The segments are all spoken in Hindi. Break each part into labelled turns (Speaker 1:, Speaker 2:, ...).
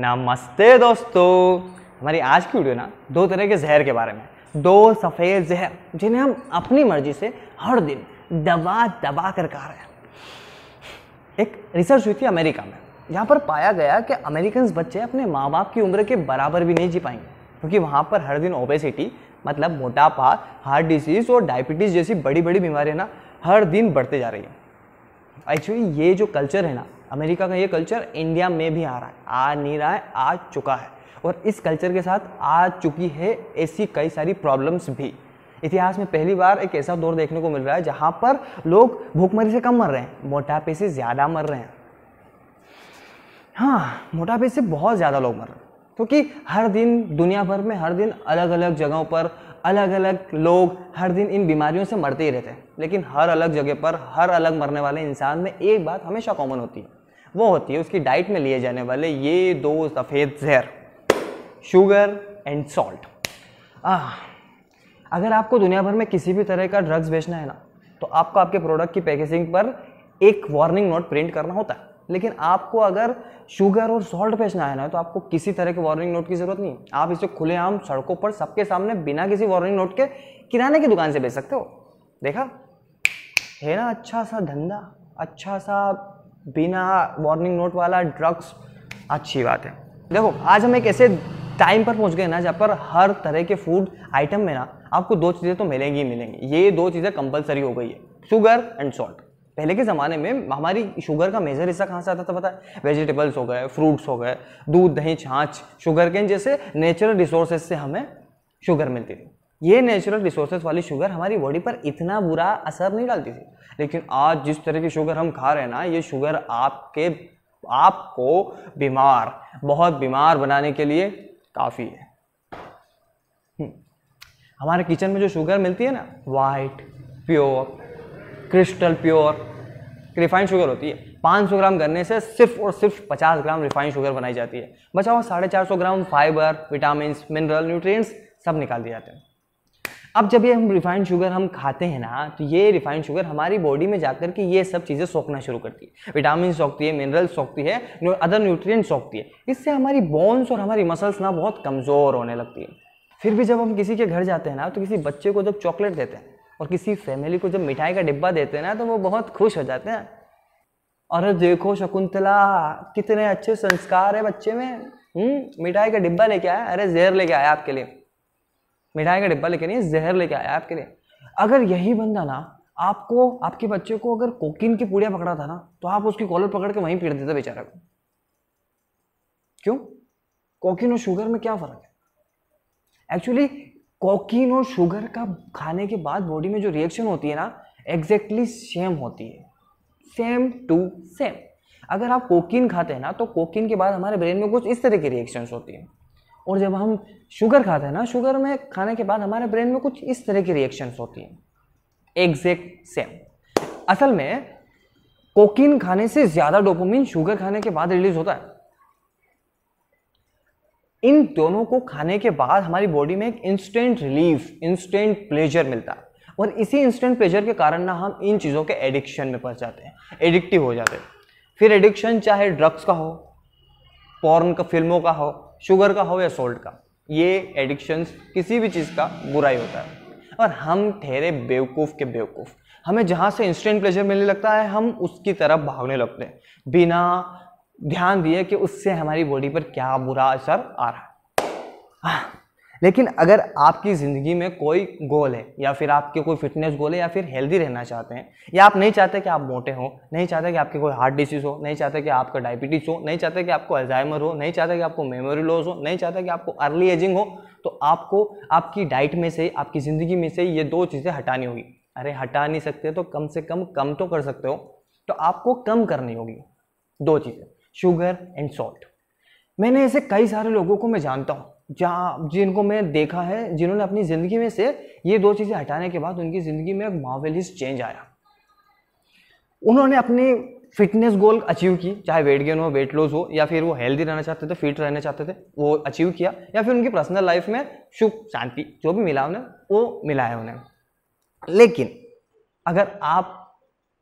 Speaker 1: नमस्ते दोस्तों हमारी आज की वीडियो ना दो तरह के जहर के बारे में दो सफ़ेद जहर जिन्हें हम अपनी मर्जी से हर दिन दबा दबा कर खा रहे हैं एक रिसर्च हुई थी अमेरिका में जहाँ पर पाया गया कि अमेरिकन बच्चे अपने माँ बाप की उम्र के बराबर भी नहीं जी पाएंगे क्योंकि वहाँ पर हर दिन ओबेसिटी मतलब मोटापा हार्ट डिजीज़ और डायबिटीज़ जैसी बड़ी बड़ी बीमारियाँ ना हर दिन बढ़ते जा रही हैं एक्चुअली ये जो कल्चर है ना अमेरिका का ये कल्चर इंडिया में भी आ रहा है आ नहीं रहा है आ चुका है और इस कल्चर के साथ आ चुकी है ऐसी कई सारी प्रॉब्लम्स भी इतिहास में पहली बार एक ऐसा दौर देखने को मिल रहा है जहाँ पर लोग भूखमरी से कम मर रहे हैं मोटापे से ज़्यादा मर रहे हैं हाँ मोटापे से बहुत ज़्यादा लोग मर रहे हैं क्योंकि तो हर दिन दुनिया भर में हर दिन अलग अलग जगहों पर अलग अलग लोग हर दिन इन बीमारियों से मरते ही रहते हैं लेकिन हर अलग जगह पर हर अलग मरने वाले इंसान में एक बात हमेशा कॉमन होती है वो होती है उसकी डाइट में लिए जाने वाले ये दो सफ़ेद जहर शुगर एंड सॉल्ट अगर आपको दुनिया भर में किसी भी तरह का ड्रग्स बेचना है ना तो आपको आपके प्रोडक्ट की पैकेजिंग पर एक वार्निंग नोट प्रिंट करना होता है लेकिन आपको अगर शुगर और सॉल्ट बेचना है ना तो आपको किसी तरह के वार्निंग नोट की ज़रूरत नहीं आप इसे खुलेआम सड़कों पर सबके सामने बिना किसी वार्निंग नोट के किराने की दुकान से बेच सकते हो देखा है ना अच्छा सा धंधा अच्छा सा बिना वार्निंग नोट वाला ड्रग्स अच्छी बात है देखो आज हम एक ऐसे टाइम पर पहुंच गए ना जहाँ पर हर तरह के फूड आइटम में ना आपको दो चीज़ें तो मिलेंगी ही मिलेंगी ये दो चीज़ें कंपलसरी हो गई है शुगर एंड सॉल्ट पहले के ज़माने में हमारी शुगर का मेजर हिस्सा कहाँ से आता था पता है वेजिटेबल्स हो गए फ्रूट्स हो गए दूध दही छाछ शुगर केन जैसे नेचुरल रिसोर्सेज से हमें शुगर मिलती थी ये नेचुरल रिसोर्सेज वाली शुगर हमारी बॉडी पर इतना बुरा असर नहीं डालती थी लेकिन आज जिस तरह की शुगर हम खा रहे हैं ना ये शुगर आपके आपको बीमार बहुत बीमार बनाने के लिए काफ़ी है हम्म। हमारे किचन में जो शुगर मिलती है ना white pure crystal pure refined sugar होती है 500 ग्राम गन्ने से सिर्फ और सिर्फ 50 ग्राम रिफाइंड शुगर बनाई जाती है बचा हुआ साढ़े चार gram fibre vitamin mineral nutrients सब निकाल दिए जाते हैं अब जब ये हम रिफाइंड शुगर हम खाते हैं ना तो ये रिफाइंड शुगर हमारी बॉडी में जाकर के ये सब चीज़ें सोखना शुरू करती है विटामिन सोखती है मिनरल्स सोखती है अदर न्यूट्रिय सोखती है इससे हमारी बोन्स और हमारी मसल्स ना बहुत कमज़ोर होने लगती है फिर भी जब हम किसी के घर जाते हैं ना तो किसी बच्चे को जब चॉकलेट देते हैं और किसी फैमिली को जब मिठाई का डिब्बा देते हैं ना तो वो बहुत खुश हो जाते हैं अरे देखो शकुंतला कितने अच्छे संस्कार है बच्चे में हम्म मिठाई का डिब्बा लेके आया अरे जहर लेके आया आपके लिए मिठाई का डिब्बा लेके नहीं जहर लेके आया आपके लिए अगर यही बंदा ना आपको आपके बच्चे को अगर कोकिन की पूड़िया पकड़ा था ना तो आप उसकी कॉलर पकड़ के वहीं पीट देते बेचारा को क्यों कोकिन और शुगर में क्या फर्क है एक्चुअली कोकिन और शुगर का खाने के बाद बॉडी में जो रिएक्शन होती है ना एग्जैक्टली सेम होती है सेम टू सेम अगर आप कोकिन खाते हैं ना तो कोकिन के बाद हमारे ब्रेन में कुछ इस तरह की रिएक्शंस होती हैं और जब हम शुगर खाते हैं ना शुगर में खाने के बाद हमारे ब्रेन में कुछ इस तरह की रिएक्शंस होती हैं एग्जैक्ट सेम असल में कोकिन खाने से ज़्यादा डोपोमिन शुगर खाने के बाद रिलीज होता है इन दोनों को खाने के बाद हमारी बॉडी में एक इंस्टेंट रिलीफ इंस्टेंट प्लेजर मिलता है और इसी इंस्टेंट प्लेजर के कारण ना हम इन चीज़ों के एडिक्शन में पड़ जाते हैं एडिक्टिव हो जाते हैं फिर एडिक्शन चाहे ड्रग्स का हो पॉर्न का फिल्मों का हो शुगर का हो या सॉल्ट का ये एडिक्शंस किसी भी चीज़ का बुराई होता है और हम ठहरे बेवकूफ़ के बेवकूफ़ हमें जहाँ से इंस्टेंट प्लेजर मिलने लगता है हम उसकी तरफ भागने लगते हैं बिना ध्यान दिए कि उससे हमारी बॉडी पर क्या बुरा असर आ रहा है लेकिन अगर आपकी ज़िंदगी में कोई गोल है या फिर आपके कोई फिटनेस गोल है या फिर हेल्दी रहना चाहते हैं या आप नहीं चाहते कि आप मोटे हो नहीं चाहते कि आपकी कोई हार्ट डिसीज़ हो नहीं चाहते कि आपका डायबिटीज़ हो नहीं चाहते कि आपको अल्जाइमर हो नहीं चाहते कि आपको मेमोरी लॉस हो नहीं चाहते कि आपको अर्ली एजिंग हो तो आपको आपकी डाइट में से आपकी ज़िंदगी में से ये दो चीज़ें हटानी होगी अरे हटा नहीं सकते तो कम से कम कम तो कर सकते हो तो आपको कम करनी होगी दो चीज़ें शुगर एंड सॉल्ट मैंने ऐसे कई सारे लोगों को मैं जानता हूँ जहाँ जिनको मैं देखा है जिन्होंने अपनी ज़िंदगी में से ये दो चीज़ें हटाने के बाद उनकी ज़िंदगी में एक मावेलिस चेंज आया उन्होंने अपनी फिटनेस गोल अचीव की चाहे वेट गेन हो वेट लॉस हो या फिर वो हेल्दी रहना चाहते थे फिट रहना चाहते थे वो अचीव किया या फिर उनकी पर्सनल लाइफ में सुख शांति जो भी मिला उन्हें वो मिला है उन्हें लेकिन अगर आप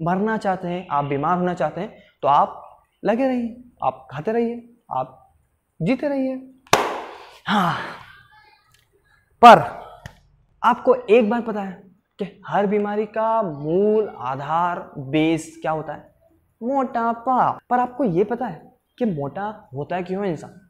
Speaker 1: मरना चाहते हैं आप बीमार होना चाहते हैं तो आप लगे रहिए आप खाते रहिए आप जीते रहिए हाँ पर आपको एक बात पता है कि हर बीमारी का मूल आधार बेस क्या होता है मोटापा पर आपको ये पता है कि मोटा होता है क्यों इंसान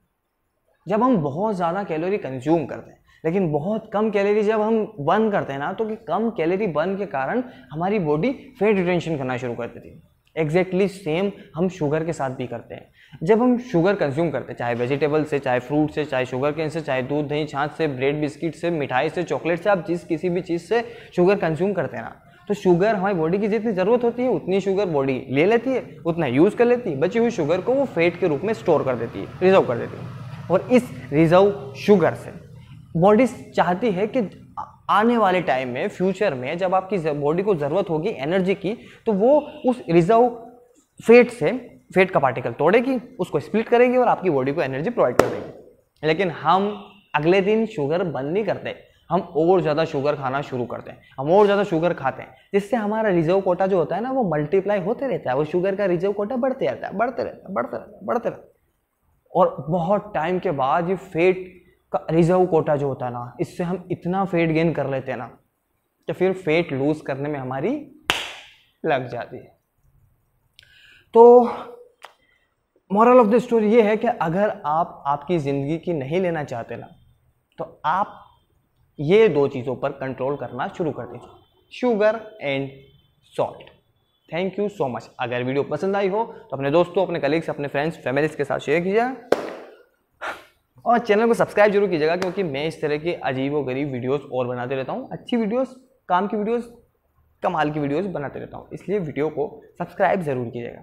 Speaker 1: जब हम बहुत ज़्यादा कैलोरी कंज्यूम करते हैं लेकिन बहुत कम कैलोरी जब हम बर्न करते हैं ना तो कि कम कैलोरी बर्न के कारण हमारी बॉडी फेट रिटेंशन करना शुरू कर देती है एग्जैक्टली exactly सेम हम शुगर के साथ भी करते हैं जब हम शुगर कंज्यूम करते हैं चाहे वेजिटेबल से चाहे फ्रूट से चाहे शुगर केन से चाहे दूध दही छाछ से ब्रेड बिस्किट से मिठाई से चॉकलेट से आप जिस किसी भी चीज़ से शुगर कंज्यूम करते हैं ना तो शुगर हमारी बॉडी की जितनी ज़रूरत होती है उतनी शुगर बॉडी ले लेती है उतना यूज़ कर लेती है बची हुई शुगर को वो फेट के रूप में स्टोर कर देती है रिजर्व कर देती है और इस रिजर्व शुगर से बॉडी चाहती है कि आने वाले टाइम में फ्यूचर में जब आपकी बॉडी को ज़रूरत होगी एनर्जी की तो वो उस रिजर्व फेट से फेट का पार्टिकल तोड़ेगी उसको स्प्लिट करेगी और आपकी बॉडी को एनर्जी प्रोवाइड कर देगी लेकिन हम अगले दिन शुगर बंद नहीं करते हम और ज़्यादा शुगर खाना शुरू करते हैं हम और ज़्यादा शुगर खाते हैं जिससे हमारा रिजर्व कोटा जो होता है ना वो मल्टीप्लाई होते रहता है वो शुगर का रिजर्व कोटा बढ़ते रहता है बढ़ते रहता है बढ़ते रहता है बढ़ते रहता है और बहुत टाइम के बाद ये फेट रिजर्व कोटा जो होता है ना इससे हम इतना फेट गेन कर लेते हैं ना तो फिर फेट लूज करने में हमारी लग जाती है तो मॉरल ऑफ द स्टोरी ये है कि अगर आप आपकी ज़िंदगी की नहीं लेना चाहते ना तो आप ये दो चीज़ों पर कंट्रोल करना शुरू कर दीजिए sugar and salt thank you so much अगर वीडियो पसंद आई हो तो अपने दोस्तों अपने कलीग्स अपने फ्रेंड्स फैमिलीज के साथ शेयर कीजिए और चैनल को सब्सक्राइब जरूर कीजिएगा क्योंकि मैं इस तरह के अजीब गरीब वीडियोज़ और बनाते रहता हूँ अच्छी वीडियोज़ काम की वीडियोज़ कमाल की वीडियोज़ बनाते रहता हूँ इसलिए वीडियो को सब्सक्राइब ज़रूर कीजिएगा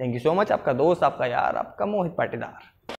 Speaker 1: थैंक यू सो मच आपका दोस्त आपका यार आपका मोहित पाटीदार